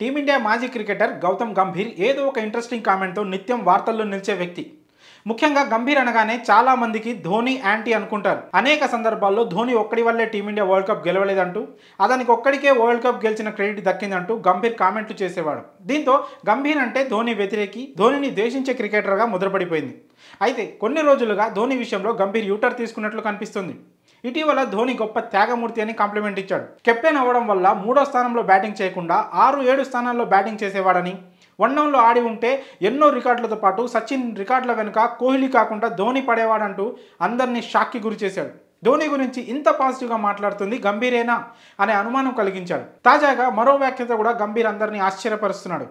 team India మాజీ cricketer Gautam Gambhir ఏదో ఒక ఇంట్రెస్టింగ్ కామెంట్తో నిత్యం వార్తల్లో నిలిచే వ్యక్తి ముఖ్యంగా గంభీర్ అనగానే చాలా మందికి ధోని యాంటీ అనుకుంటారు అనేక సందర్భాల్లో ధోని ఒక్కడి వల్లే టీమిండియా వరల్డ్ కప్ గెలవలేదంటూ అతనికి ఒక్కడికే వరల్డ్ కప్ గెలిచిన క్రెడిట్ దక్కిందంటూ గంభీర్ కామెంట్లు చేసేవాడు దీంతో గంభీర్ అంటే ధోని వ్యతిరేకి ధోనిని ద్వేషించే క్రికెటర్గా ముద్రపడిపోయింది అయితే కొన్ని రోజులుగా ధోని విషయంలో గంభీర్ యూటర్ తీసుకున్నట్లు కనిపిస్తుంది ఇటీవల ధోని గొప్ప త్యాగమూర్తి అని కాంప్లిమెంట్ ఇచ్చాడు కెప్టెన్ అవ్వడం వల్ల మూడో స్థానంలో బ్యాటింగ్ చేయకుండా ఆరు ఏడు స్థానాల్లో బ్యాటింగ్ చేసేవాడని వన్ డౌన్లో ఆడి ఉంటే ఎన్నో రికార్డులతో పాటు సచిన్ రికార్డుల వెనుక కోహ్లీ కాకుండా ధోని పడేవాడంటూ అందరినీ షాక్కి చేశాడు ధోని గురించి ఇంత పాజిటివ్గా మాట్లాడుతుంది గంభీరేనా అనే అనుమానం కలిగించాడు తాజాగా మరో వ్యాఖ్యత కూడా గంభీర్ అందరినీ ఆశ్చర్యపరుస్తున్నాడు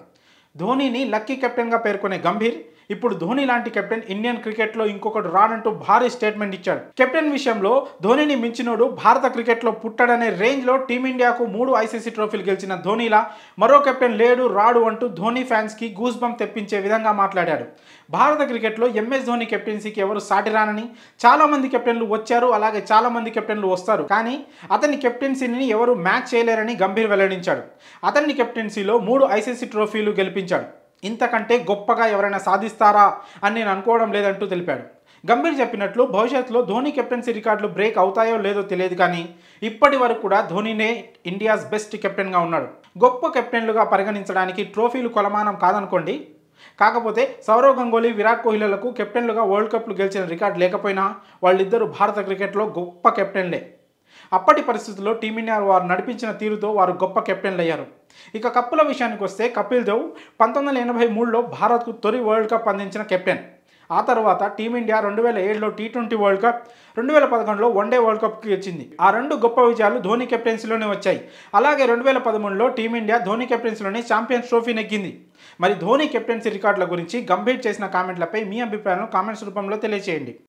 ధోనిని లక్కీ కెప్టెన్గా పేర్కొనే గంభీర్ ఇప్పుడు ధోని లాంటి కెప్టెన్ ఇండియన్ క్రికెట్లో ఇంకొకటి రానంటూ భారీ స్టేట్మెంట్ ఇచ్చాడు కెప్టెన్ విషయంలో ధోనిని మించినోడు భారత క్రికెట్లో పుట్టాడనే రేంజ్లో టీమిండియాకు మూడు ఐసీసీ ట్రోఫీలు గెలిచిన ధోనిలా మరో కెప్టెన్ లేడు రాడు అంటూ ధోని ఫ్యాన్స్కి గూస్ బంప్ తెప్పించే విధంగా మాట్లాడాడు భారత క్రికెట్లో ఎంఎస్ ధోని కెప్టెన్సీకి ఎవరు సాటి రానని మంది కెప్టెన్లు వచ్చారు అలాగే చాలా మంది కెప్టెన్లు వస్తారు కానీ అతని కెప్టెన్సీని ఎవరు మ్యాచ్ చేయలేరని గంభీర్ వెల్లడించాడు అతని కెప్టెన్సీలో మూడు ఐసీసీ ట్రోఫీలు గెలిపించాడు ఇంతకంటే గొప్పగా ఎవరైనా సాధిస్తారా అని నేను అనుకోవడం లేదంటూ తెలిపాడు గంభీర్ చెప్పినట్లు భవిష్యత్తులో ధోని కెప్టెన్సీ రికార్డులు బ్రేక్ అవుతాయో లేదో తెలియదు కానీ ఇప్పటి వరకు కూడా ధోనీనే ఇండియాస్ బెస్ట్ కెప్టెన్గా ఉన్నాడు గొప్ప కెప్టెన్లుగా పరిగణించడానికి ట్రోఫీలు కొలమానం కాదనుకోండి కాకపోతే సౌరవ్ గంగోలీ విరాట్ కోహ్లీలకు కెప్టెన్లుగా వరల్డ్ కప్లు గెలిచిన రికార్డు లేకపోయినా వాళ్ళిద్దరూ భారత క్రికెట్లో గొప్ప కెప్టెన్లే అప్పటి పరిస్థితుల్లో టీమిండియా వారు నడిపించిన తీరుతో వారు గొప్ప కెప్టెన్లు అయ్యారు ఇక కప్పుల విషయానికి వస్తే కపిల్ దేవ్ పంతొమ్మిది వందల ఎనభై మూడులో భారత్కు తొలి వరల్డ్ కప్ అందించిన కెప్టెన్ ఆ తర్వాత టీమిండియా రెండు వేల ఏడులో టీ ట్వంటీ వరల్డ్ కప్ రెండు వేల పదకొండులో వన్డే వరల్డ్ కప్కి వచ్చింది ఆ రెండు గొప్ప విజయాలు ధోని కెప్టెన్సీలోనే వచ్చాయి అలాగే రెండు వేల పదమూడులో టీమిండియా ధోని కెప్టెన్సీలోనే ఛాంపియన్స్ ట్రోఫీ నెగ్గింది మరి ధోని కెప్టెన్సీ రికార్డుల గురించి గంభీర్ చేసిన కామెంట్లపై మీ అభిప్రాయాలను కామెంట్స్ రూపంలో తెలియజేయండి